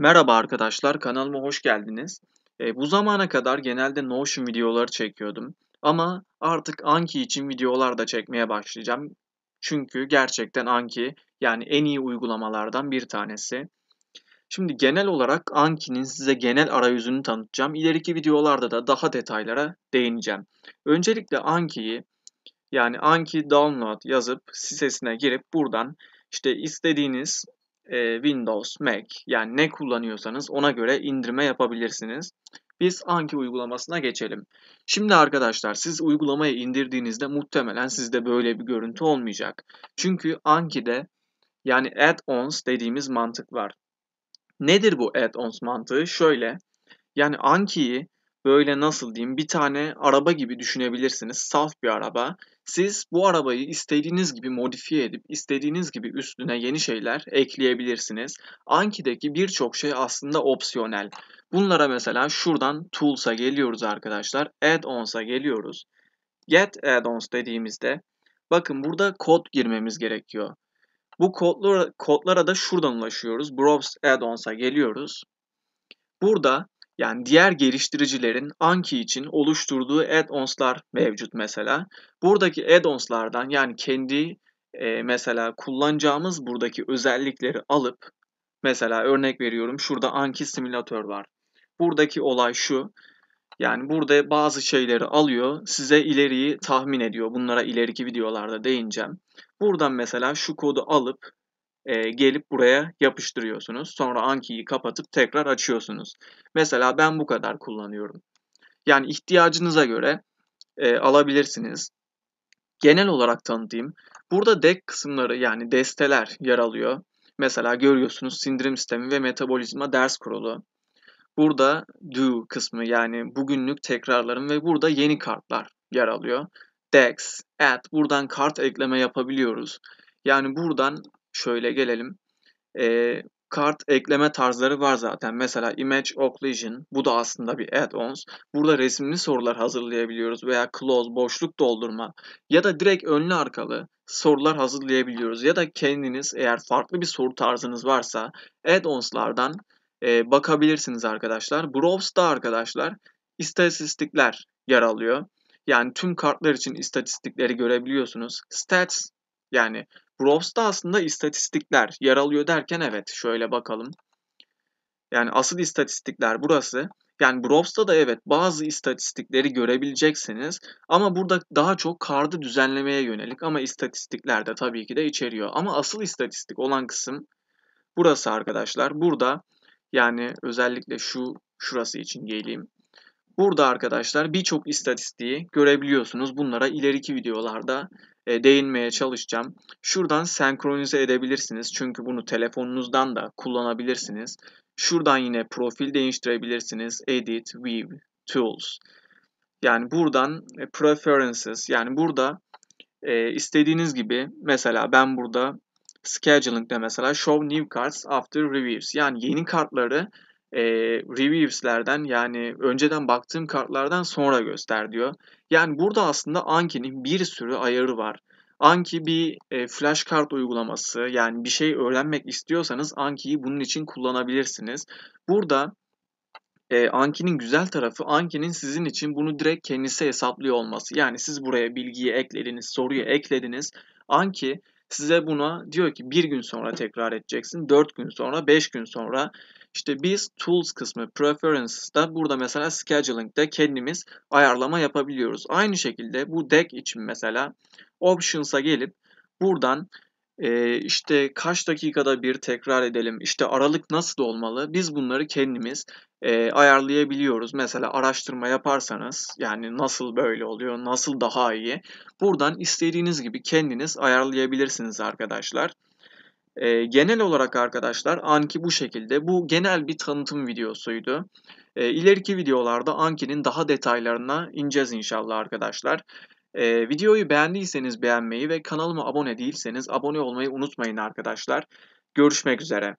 Merhaba arkadaşlar, kanalıma hoş geldiniz. E, bu zamana kadar genelde Notion videoları çekiyordum. Ama artık Anki için videolar da çekmeye başlayacağım. Çünkü gerçekten Anki yani en iyi uygulamalardan bir tanesi. Şimdi genel olarak Anki'nin size genel arayüzünü tanıtacağım. İleriki videolarda da daha detaylara değineceğim. Öncelikle Anki'yi yani Anki download yazıp sitesine girip buradan işte istediğiniz e, Windows, Mac yani ne kullanıyorsanız ona göre indirme yapabilirsiniz. Biz Anki uygulamasına geçelim. Şimdi arkadaşlar siz uygulamayı indirdiğinizde muhtemelen sizde böyle bir görüntü olmayacak. Çünkü Anki'de yani add-ons dediğimiz mantık var. Nedir bu add-ons mantığı? Şöyle yani Anki'yi böyle nasıl diyeyim bir tane araba gibi düşünebilirsiniz. Saf bir araba. Siz bu arabayı istediğiniz gibi modifiye edip istediğiniz gibi üstüne yeni şeyler ekleyebilirsiniz. Anki'deki birçok şey aslında opsiyonel. Bunlara mesela şuradan Tools'a geliyoruz arkadaşlar. Add-ons'a geliyoruz. Get Add-ons dediğimizde bakın burada kod girmemiz gerekiyor. Bu kodlara, kodlara da şuradan ulaşıyoruz. Browse Add-ons'a geliyoruz. Burada yani diğer geliştiricilerin Anki için oluşturduğu add-ons'lar mevcut mesela. Buradaki add-ons'lardan yani kendi e, mesela kullanacağımız buradaki özellikleri alıp mesela örnek veriyorum şurada Anki simülatör var. Buradaki olay şu. Yani burada bazı şeyleri alıyor, size ileriyi tahmin ediyor. Bunlara ileriki videolarda değineceğim. Buradan mesela şu kodu alıp e, gelip buraya yapıştırıyorsunuz. Sonra Anki'yi kapatıp tekrar açıyorsunuz. Mesela ben bu kadar kullanıyorum. Yani ihtiyacınıza göre e, alabilirsiniz. Genel olarak tanıtayım. Burada deck kısımları yani desteler yer alıyor. Mesela görüyorsunuz sindirim sistemi ve metabolizma ders kurulu. Burada do kısmı yani bugünlük tekrarların ve burada yeni kartlar yer alıyor. Dex, add buradan kart ekleme yapabiliyoruz. Yani buradan şöyle gelelim. E, kart ekleme tarzları var zaten. Mesela Image Occlusion bu da aslında bir add-ons. Burada resimli sorular hazırlayabiliyoruz veya close boşluk doldurma ya da direkt önlü arkalı sorular hazırlayabiliyoruz. Ya da kendiniz eğer farklı bir soru tarzınız varsa add-ons'lardan e, bakabilirsiniz arkadaşlar. Browse'da arkadaşlar istatistikler yer alıyor. Yani tüm kartlar için istatistikleri görebiliyorsunuz. Stats yani Raws'ta aslında istatistikler yer alıyor derken evet şöyle bakalım. Yani asıl istatistikler burası. Yani Brawls'ta da evet bazı istatistikleri görebileceksiniz ama burada daha çok kardı düzenlemeye yönelik ama istatistikler de tabii ki de içeriyor. Ama asıl istatistik olan kısım burası arkadaşlar. Burada yani özellikle şu şurası için geleyim. Burada arkadaşlar birçok istatistiği görebiliyorsunuz. Bunlara ileriki videolarda e, değinmeye çalışacağım. Şuradan senkronize edebilirsiniz. Çünkü bunu telefonunuzdan da kullanabilirsiniz. Şuradan yine profil değiştirebilirsiniz. Edit, View, Tools. Yani buradan e, Preferences yani burada e, istediğiniz gibi mesela ben burada Scheduling'de mesela Show New Cards After Reviews yani yeni kartları e, reviews'lerden yani önceden baktığım kartlardan sonra göster diyor. Yani burada aslında Anki'nin bir sürü ayarı var. Anki bir e, flash kart uygulaması yani bir şey öğrenmek istiyorsanız Anki'yi bunun için kullanabilirsiniz. Burada e, Anki'nin güzel tarafı Anki'nin sizin için bunu direkt kendisi hesaplıyor olması. Yani siz buraya bilgiyi eklediniz, soruyu eklediniz. Anki size buna diyor ki bir gün sonra tekrar edeceksin, dört gün sonra, beş gün sonra. İşte biz tools kısmı preferences'da burada mesela scheduling'de kendimiz ayarlama yapabiliyoruz. Aynı şekilde bu deck için mesela options'a gelip buradan e, işte kaç dakikada bir tekrar edelim, işte aralık nasıl olmalı biz bunları kendimiz e, ayarlayabiliyoruz. Mesela araştırma yaparsanız yani nasıl böyle oluyor, nasıl daha iyi buradan istediğiniz gibi kendiniz ayarlayabilirsiniz arkadaşlar. E, genel olarak arkadaşlar Anki bu şekilde. Bu genel bir tanıtım videosuydu. E, ileriki videolarda Anki'nin daha detaylarına ineceğiz inşallah arkadaşlar. E, videoyu beğendiyseniz beğenmeyi ve kanalıma abone değilseniz abone olmayı unutmayın arkadaşlar. Görüşmek üzere.